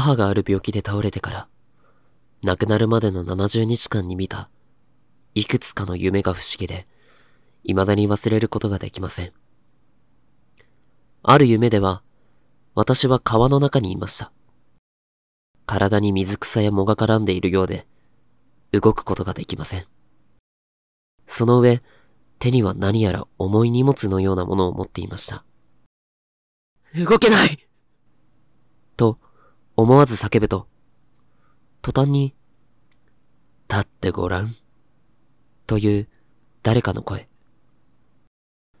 母がある病気で倒れてから、亡くなるまでの70日間に見た、いくつかの夢が不思議で、未だに忘れることができません。ある夢では、私は川の中にいました。体に水草や藻が絡んでいるようで、動くことができません。その上、手には何やら重い荷物のようなものを持っていました。動けないと、思わず叫ぶと、途端に、立ってごらん、という誰かの声。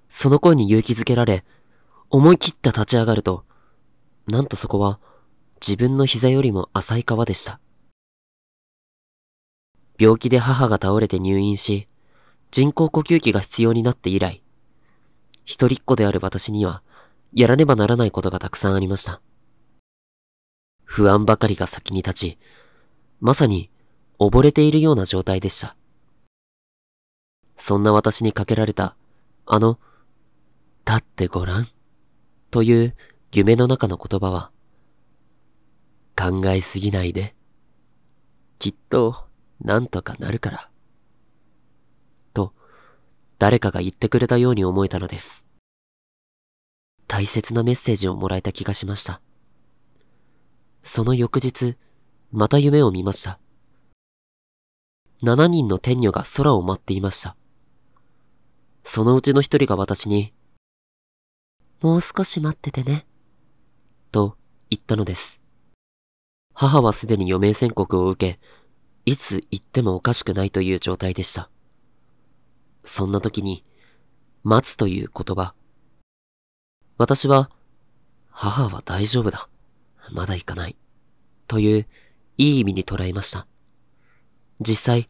その声に勇気づけられ、思い切った立ち上がると、なんとそこは自分の膝よりも浅い川でした。病気で母が倒れて入院し、人工呼吸器が必要になって以来、一人っ子である私には、やらねばならないことがたくさんありました。不安ばかりが先に立ち、まさに溺れているような状態でした。そんな私にかけられた、あの、立ってごらん、という夢の中の言葉は、考えすぎないで、きっとなんとかなるから、と、誰かが言ってくれたように思えたのです。大切なメッセージをもらえた気がしました。その翌日、また夢を見ました。7人の天女が空を舞っていました。そのうちの一人が私に、もう少し待っててね、と言ったのです。母はすでに余命宣告を受け、いつ行ってもおかしくないという状態でした。そんな時に、待つという言葉。私は、母は大丈夫だ。まだ行かない。という、いい意味に捉えました。実際、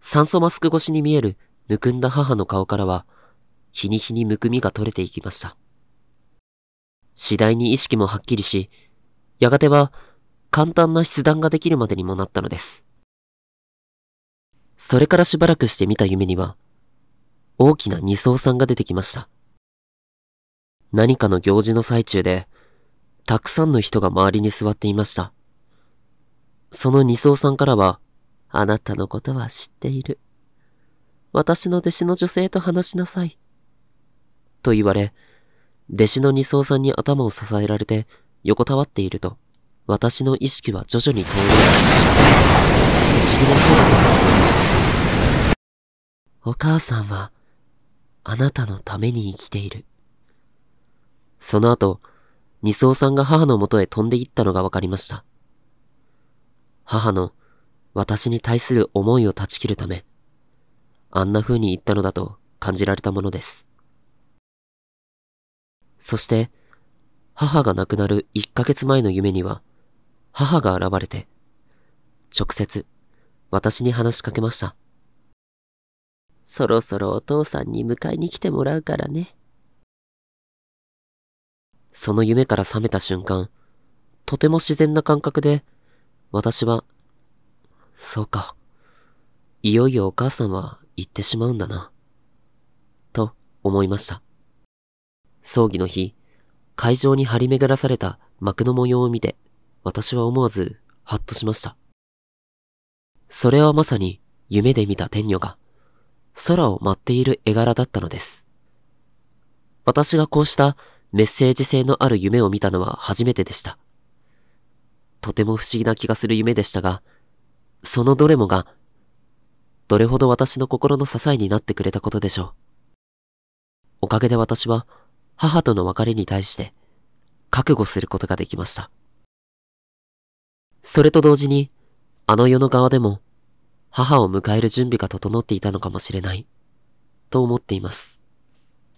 酸素マスク越しに見えるむくんだ母の顔からは、日に日にむくみが取れていきました。次第に意識もはっきりし、やがては簡単な筆談ができるまでにもなったのです。それからしばらくして見た夢には、大きな二層さんが出てきました。何かの行事の最中で、たくさんの人が周りに座っていました。その二層さんからは、あなたのことは知っている。私の弟子の女性と話しなさい。と言われ、弟子の二層さんに頭を支えられて横たわっていると、私の意識は徐々に遠の不思議な空間が思いました。お母さんは、あなたのために生きている。その後、二層さんが母のもとへ飛んで行ったのが分かりました。母の私に対する思いを断ち切るため、あんな風に言ったのだと感じられたものです。そして、母が亡くなる1ヶ月前の夢には、母が現れて、直接、私に話しかけました。そろそろお父さんに迎えに来てもらうからね。その夢から覚めた瞬間、とても自然な感覚で、私は、そうか、いよいよお母さんは行ってしまうんだな、と思いました。葬儀の日、会場に張り巡らされた幕の模様を見て、私は思わず、ハッとしました。それはまさに、夢で見た天女が、空を舞っている絵柄だったのです。私がこうしたメッセージ性のある夢を見たのは初めてでした。とても不思議な気がする夢でしたが、そのどれもが、どれほど私の心の支えになってくれたことでしょう。おかげで私は母との別れに対して覚悟することができました。それと同時に、あの世の側でも母を迎える準備が整っていたのかもしれない、と思っています。